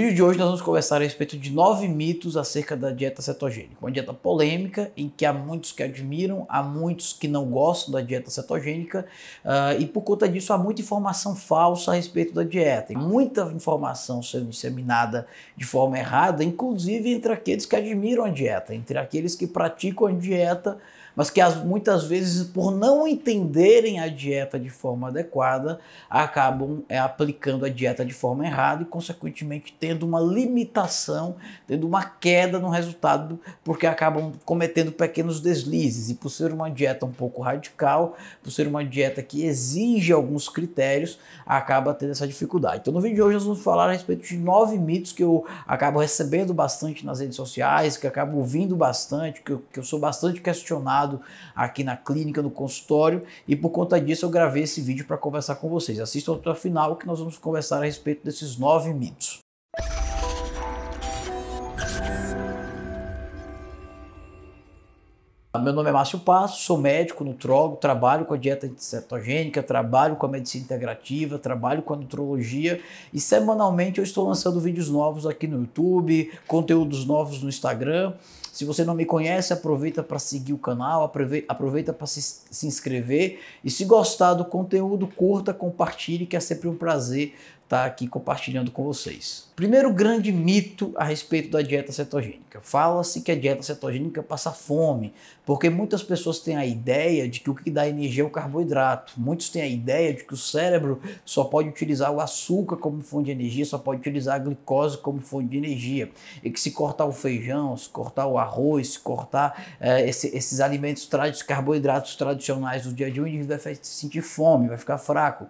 No vídeo de hoje nós vamos conversar a respeito de nove mitos acerca da dieta cetogênica, uma dieta polêmica em que há muitos que admiram, há muitos que não gostam da dieta cetogênica uh, e por conta disso há muita informação falsa a respeito da dieta, muita informação sendo disseminada de forma errada, inclusive entre aqueles que admiram a dieta, entre aqueles que praticam a dieta mas que as, muitas vezes, por não entenderem a dieta de forma adequada, acabam é, aplicando a dieta de forma errada e, consequentemente, tendo uma limitação, tendo uma queda no resultado, porque acabam cometendo pequenos deslizes. E por ser uma dieta um pouco radical, por ser uma dieta que exige alguns critérios, acaba tendo essa dificuldade. Então, no vídeo de hoje, nós vamos falar a respeito de nove mitos que eu acabo recebendo bastante nas redes sociais, que acabo ouvindo bastante, que eu, que eu sou bastante questionado aqui na clínica, no consultório, e por conta disso eu gravei esse vídeo para conversar com vocês. Assistam até o final que nós vamos conversar a respeito desses nove mitos. Meu nome é Márcio Passo, sou médico, nutrólogo, trabalho com a dieta cetogênica, trabalho com a medicina integrativa, trabalho com a nutrologia e semanalmente eu estou lançando vídeos novos aqui no YouTube, conteúdos novos no Instagram se você não me conhece, aproveita para seguir o canal, aproveita para se, se inscrever. E se gostar do conteúdo, curta, compartilhe, que é sempre um prazer estar tá aqui compartilhando com vocês. Primeiro grande mito a respeito da dieta cetogênica. Fala-se que a dieta cetogênica passa fome, porque muitas pessoas têm a ideia de que o que dá energia é o carboidrato. Muitos têm a ideia de que o cérebro só pode utilizar o açúcar como fonte de energia, só pode utilizar a glicose como fonte de energia. E que se cortar o feijão, se cortar o arroz, cortar é, esse, esses alimentos, os carboidratos tradicionais do dia a dia, o indivíduo vai sentir fome, vai ficar fraco.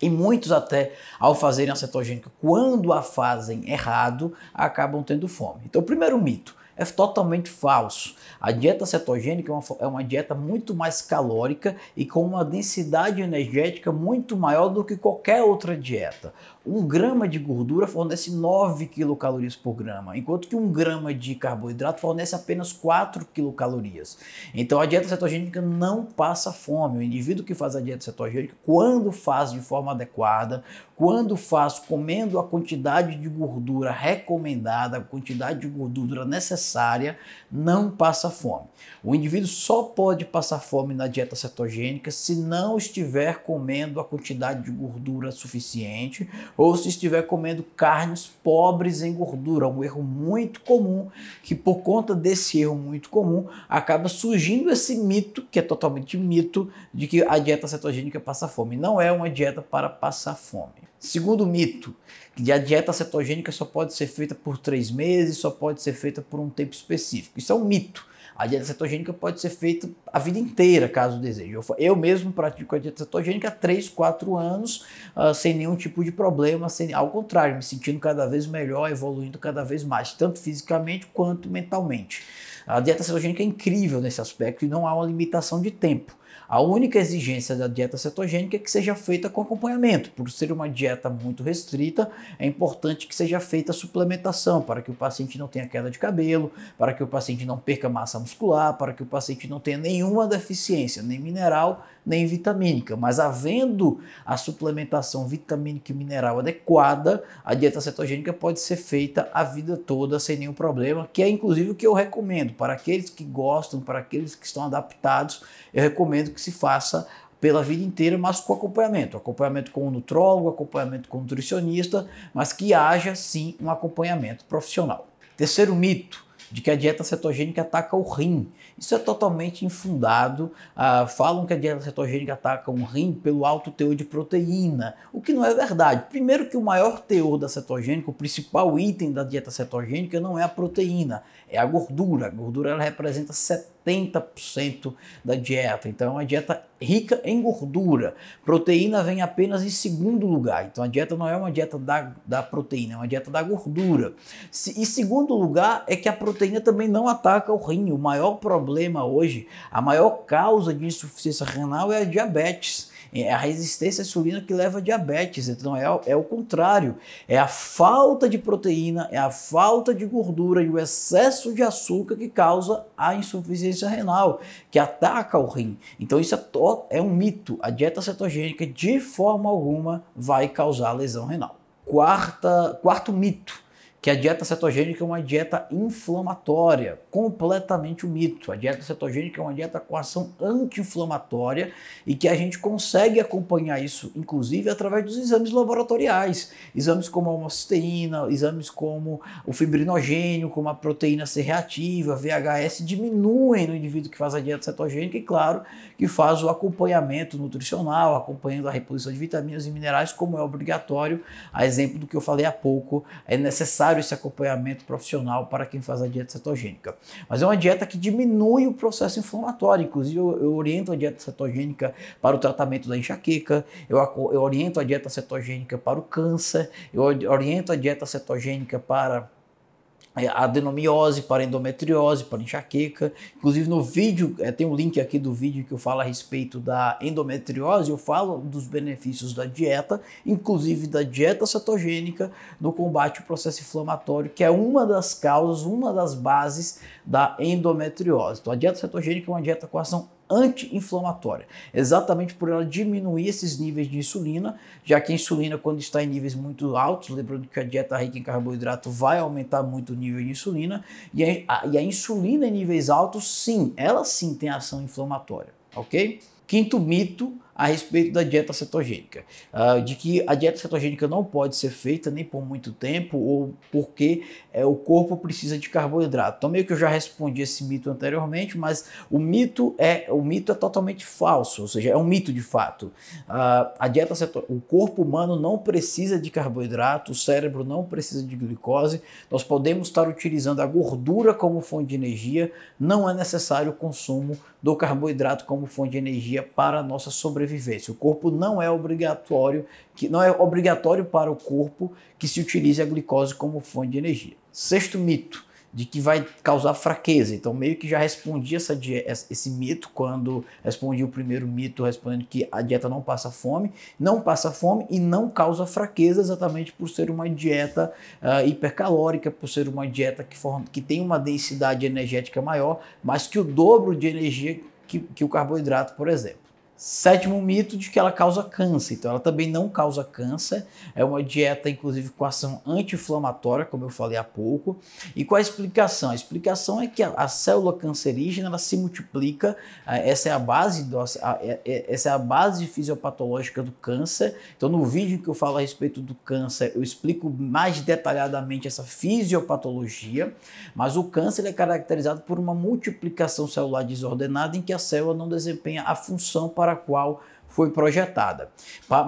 E muitos até ao fazerem a cetogênica, quando a fazem errado, acabam tendo fome. Então, primeiro mito, é totalmente falso. A dieta cetogênica é uma, é uma dieta muito mais calórica e com uma densidade energética muito maior do que qualquer outra dieta. Um grama de gordura fornece 9 quilocalorias por grama, enquanto que um grama de carboidrato fornece apenas 4 quilocalorias. Então a dieta cetogênica não passa fome. O indivíduo que faz a dieta cetogênica, quando faz de forma adequada, quando faz comendo a quantidade de gordura recomendada, a quantidade de gordura necessária, necessária não passa fome. O indivíduo só pode passar fome na dieta cetogênica se não estiver comendo a quantidade de gordura suficiente ou se estiver comendo carnes pobres em gordura, um erro muito comum que por conta desse erro muito comum acaba surgindo esse mito que é totalmente mito de que a dieta cetogênica passa fome. Não é uma dieta para passar fome. Segundo mito, que a dieta cetogênica só pode ser feita por três meses, só pode ser feita por um tempo específico. Isso é um mito. A dieta cetogênica pode ser feita a vida inteira, caso deseje. Eu, eu mesmo pratico a dieta cetogênica há 3, 4 anos, uh, sem nenhum tipo de problema, sem, ao contrário, me sentindo cada vez melhor, evoluindo cada vez mais, tanto fisicamente quanto mentalmente. A dieta cetogênica é incrível nesse aspecto e não há uma limitação de tempo. A única exigência da dieta cetogênica é que seja feita com acompanhamento. Por ser uma dieta muito restrita, é importante que seja feita suplementação para que o paciente não tenha queda de cabelo, para que o paciente não perca massa muscular, para que o paciente não tenha nenhuma deficiência, nem mineral, nem vitamínica. Mas havendo a suplementação vitamínica e mineral adequada, a dieta cetogênica pode ser feita a vida toda sem nenhum problema, que é inclusive o que eu recomendo para aqueles que gostam, para aqueles que estão adaptados. Eu recomendo recomendo que se faça pela vida inteira, mas com acompanhamento. Acompanhamento com o nutrólogo, acompanhamento com o nutricionista, mas que haja sim um acompanhamento profissional. Terceiro mito de que a dieta cetogênica ataca o rim. Isso é totalmente infundado. Ah, falam que a dieta cetogênica ataca o rim pelo alto teor de proteína, o que não é verdade. Primeiro que o maior teor da cetogênica, o principal item da dieta cetogênica não é a proteína, é a gordura. A gordura ela representa 70 70% da dieta. Então, é uma dieta rica em gordura. Proteína vem apenas em segundo lugar. Então, a dieta não é uma dieta da, da proteína, é uma dieta da gordura. Se, e segundo lugar é que a proteína também não ataca o rim. O maior problema hoje, a maior causa de insuficiência renal é a diabetes. É a resistência à insulina que leva a diabetes. Então é, é o contrário. É a falta de proteína, é a falta de gordura e o excesso de açúcar que causa a insuficiência renal, que ataca o rim. Então isso é, é um mito. A dieta cetogênica de forma alguma vai causar lesão renal. Quarta, quarto mito que a dieta cetogênica é uma dieta inflamatória, completamente um mito. A dieta cetogênica é uma dieta com ação anti-inflamatória e que a gente consegue acompanhar isso, inclusive, através dos exames laboratoriais. Exames como a homocisteína, exames como o fibrinogênio, como a proteína C reativa, VHS, diminuem no indivíduo que faz a dieta cetogênica e, claro, que faz o acompanhamento nutricional, acompanhando a reposição de vitaminas e minerais, como é obrigatório. A exemplo do que eu falei há pouco, é necessário necessário esse acompanhamento profissional para quem faz a dieta cetogênica. Mas é uma dieta que diminui o processo inflamatório. Inclusive, eu, eu oriento a dieta cetogênica para o tratamento da enxaqueca, eu, eu oriento a dieta cetogênica para o câncer, eu oriento a dieta cetogênica para é, adenomiose, para endometriose, para enxaqueca. Inclusive no vídeo, é, tem um link aqui do vídeo que eu falo a respeito da endometriose, eu falo dos benefícios da dieta, inclusive da dieta cetogênica no combate ao processo inflamatório, que é uma das causas, uma das bases da endometriose. Então a dieta cetogênica é uma dieta com ação anti-inflamatória, exatamente por ela diminuir esses níveis de insulina, já que a insulina, quando está em níveis muito altos, lembrando que a dieta rica em carboidrato vai aumentar muito o nível de insulina, e a, a, e a insulina em níveis altos, sim, ela sim tem ação inflamatória, ok? Quinto mito a respeito da dieta cetogênica, ah, de que a dieta cetogênica não pode ser feita nem por muito tempo ou porque eh, o corpo precisa de carboidrato. Então meio que eu já respondi esse mito anteriormente, mas o mito é o mito é totalmente falso, ou seja, é um mito de fato. Ah, a dieta o corpo humano não precisa de carboidrato, o cérebro não precisa de glicose. Nós podemos estar utilizando a gordura como fonte de energia, não é necessário o consumo do carboidrato como fonte de energia para a nossa sobrevivência sobrevivência. O corpo não é obrigatório, que não é obrigatório para o corpo que se utilize a glicose como fonte de energia. Sexto mito, de que vai causar fraqueza. Então, meio que já respondi essa esse mito quando respondi o primeiro mito, respondendo que a dieta não passa fome, não passa fome e não causa fraqueza, exatamente por ser uma dieta uh, hipercalórica, por ser uma dieta que, forma, que tem uma densidade energética maior, mas que o dobro de energia que, que o carboidrato, por exemplo. Sétimo mito de que ela causa câncer. Então, ela também não causa câncer. É uma dieta, inclusive, com ação anti-inflamatória, como eu falei há pouco. E qual a explicação? A explicação é que a, a célula cancerígena ela se multiplica. Ah, essa é a base do, a, a, é, é, essa é a base fisiopatológica do câncer. Então, no vídeo que eu falo a respeito do câncer, eu explico mais detalhadamente essa fisiopatologia. Mas o câncer é caracterizado por uma multiplicação celular desordenada em que a célula não desempenha a função para para a qual foi projetada.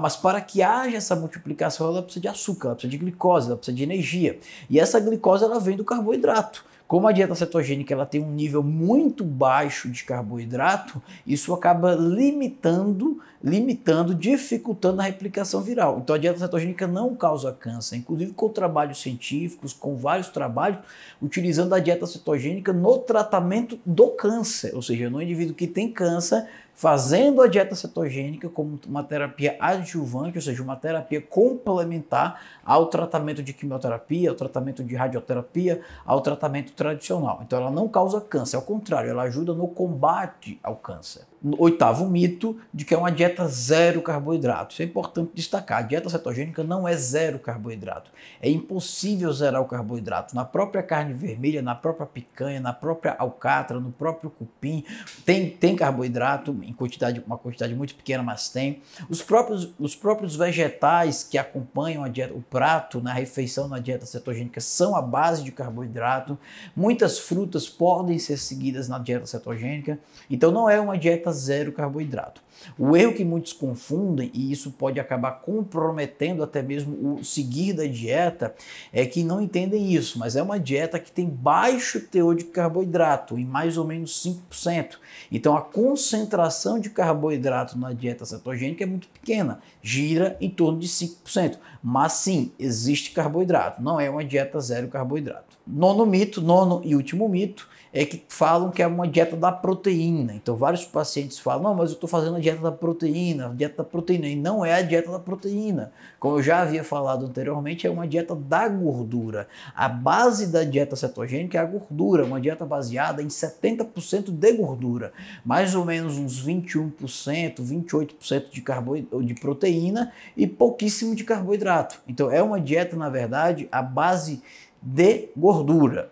Mas para que haja essa multiplicação, ela precisa de açúcar, ela precisa de glicose, ela precisa de energia. E essa glicose ela vem do carboidrato. Como a dieta cetogênica ela tem um nível muito baixo de carboidrato, isso acaba limitando limitando, dificultando a replicação viral. Então a dieta cetogênica não causa câncer, inclusive com trabalhos científicos, com vários trabalhos, utilizando a dieta cetogênica no tratamento do câncer, ou seja, no indivíduo que tem câncer, fazendo a dieta cetogênica como uma terapia adjuvante, ou seja, uma terapia complementar ao tratamento de quimioterapia, ao tratamento de radioterapia, ao tratamento tradicional. Então ela não causa câncer, ao contrário, ela ajuda no combate ao câncer oitavo mito de que é uma dieta zero carboidrato. Isso é importante destacar. A dieta cetogênica não é zero carboidrato. É impossível zerar o carboidrato. Na própria carne vermelha, na própria picanha, na própria alcatra, no próprio cupim, tem, tem carboidrato em quantidade, uma quantidade muito pequena, mas tem. Os próprios, os próprios vegetais que acompanham a dieta, o prato na refeição na dieta cetogênica são a base de carboidrato. Muitas frutas podem ser seguidas na dieta cetogênica. Então não é uma dieta dieta zero carboidrato. O erro que muitos confundem, e isso pode acabar comprometendo até mesmo o seguir da dieta, é que não entendem isso, mas é uma dieta que tem baixo teor de carboidrato, em mais ou menos 5%. Então a concentração de carboidrato na dieta cetogênica é muito pequena, gira em torno de 5%. Mas sim, existe carboidrato, não é uma dieta zero carboidrato. Nono mito, nono e último mito, é que falam que é uma dieta da proteína. Então vários pacientes pacientes falam, mas eu estou fazendo a dieta da proteína, a dieta da proteína, e não é a dieta da proteína. Como eu já havia falado anteriormente, é uma dieta da gordura. A base da dieta cetogênica é a gordura, uma dieta baseada em 70% de gordura, mais ou menos uns 21%, 28% de, carbo... de proteína e pouquíssimo de carboidrato. Então é uma dieta, na verdade, a base de gordura.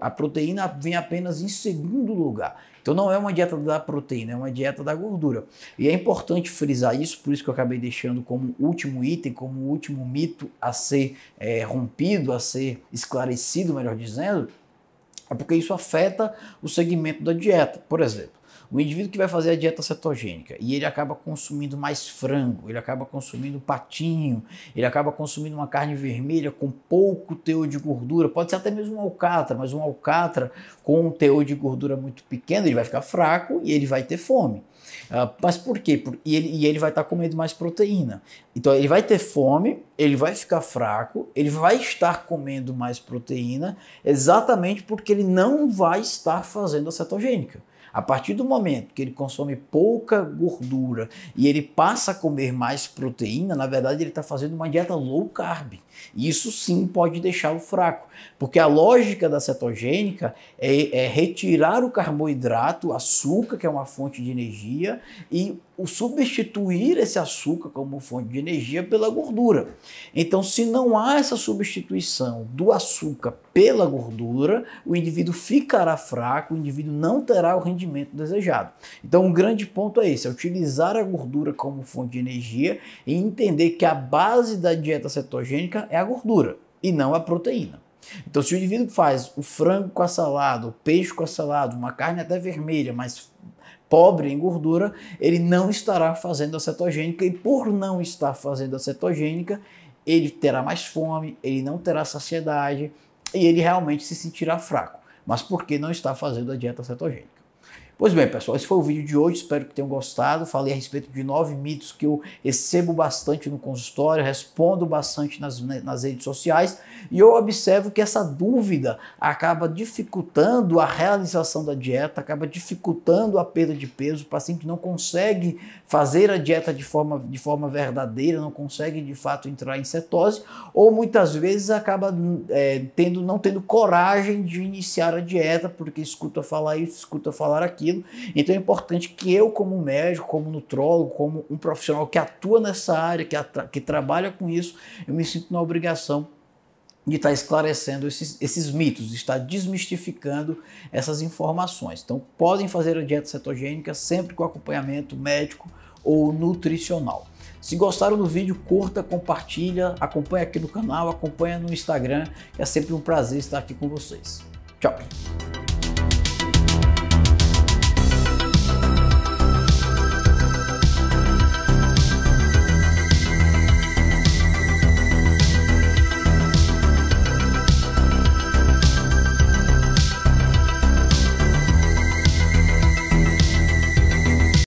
A proteína vem apenas em segundo lugar. Então não é uma dieta da proteína, é uma dieta da gordura. E é importante frisar isso, por isso que eu acabei deixando como último item, como último mito a ser é, rompido, a ser esclarecido, melhor dizendo, é porque isso afeta o segmento da dieta. Por exemplo, o indivíduo que vai fazer a dieta cetogênica e ele acaba consumindo mais frango, ele acaba consumindo patinho, ele acaba consumindo uma carne vermelha com pouco teor de gordura, pode ser até mesmo um alcatra, mas um alcatra com um teor de gordura muito pequeno, ele vai ficar fraco e ele vai ter fome. Uh, mas por quê? Por, e, ele, e ele vai estar tá comendo mais proteína. Então ele vai ter fome, ele vai ficar fraco, ele vai estar comendo mais proteína, exatamente porque ele não vai estar fazendo a cetogênica. A partir do momento que ele consome pouca gordura e ele passa a comer mais proteína, na verdade ele está fazendo uma dieta low carb. E isso sim pode deixá-lo fraco, porque a lógica da cetogênica é, é retirar o carboidrato, o açúcar, que é uma fonte de energia, e o substituir esse açúcar como fonte de energia pela gordura. Então, se não há essa substituição do açúcar pela gordura, o indivíduo ficará fraco, o indivíduo não terá o rendimento desejado. Então, um grande ponto é esse: é utilizar a gordura como fonte de energia e entender que a base da dieta cetogênica é a gordura e não a proteína. Então, se o indivíduo faz o frango com a salada, o peixe com a salada, uma carne até vermelha, mas pobre em gordura, ele não estará fazendo a cetogênica e por não estar fazendo a cetogênica, ele terá mais fome, ele não terá saciedade e ele realmente se sentirá fraco, mas porque não está fazendo a dieta cetogênica. Pois bem, pessoal, esse foi o vídeo de hoje, espero que tenham gostado. Falei a respeito de nove mitos que eu recebo bastante no consultório, respondo bastante nas, né, nas redes sociais e eu observo que essa dúvida acaba dificultando a realização da dieta, acaba dificultando a perda de peso. O paciente não consegue fazer a dieta de forma, de forma verdadeira, não consegue de fato entrar em cetose ou muitas vezes acaba é, tendo, não tendo coragem de iniciar a dieta porque escuta falar isso, escuta falar aquilo aquilo. Então é importante que eu, como médico, como nutrólogo, como um profissional que atua nessa área, que, que trabalha com isso, eu me sinto na obrigação de estar esclarecendo esses, esses mitos, de estar desmistificando essas informações. Então, podem fazer a dieta cetogênica sempre com acompanhamento médico ou nutricional. Se gostaram do vídeo, curta, compartilha, acompanha aqui no canal, acompanha no Instagram. É sempre um prazer estar aqui com vocês. Tchau!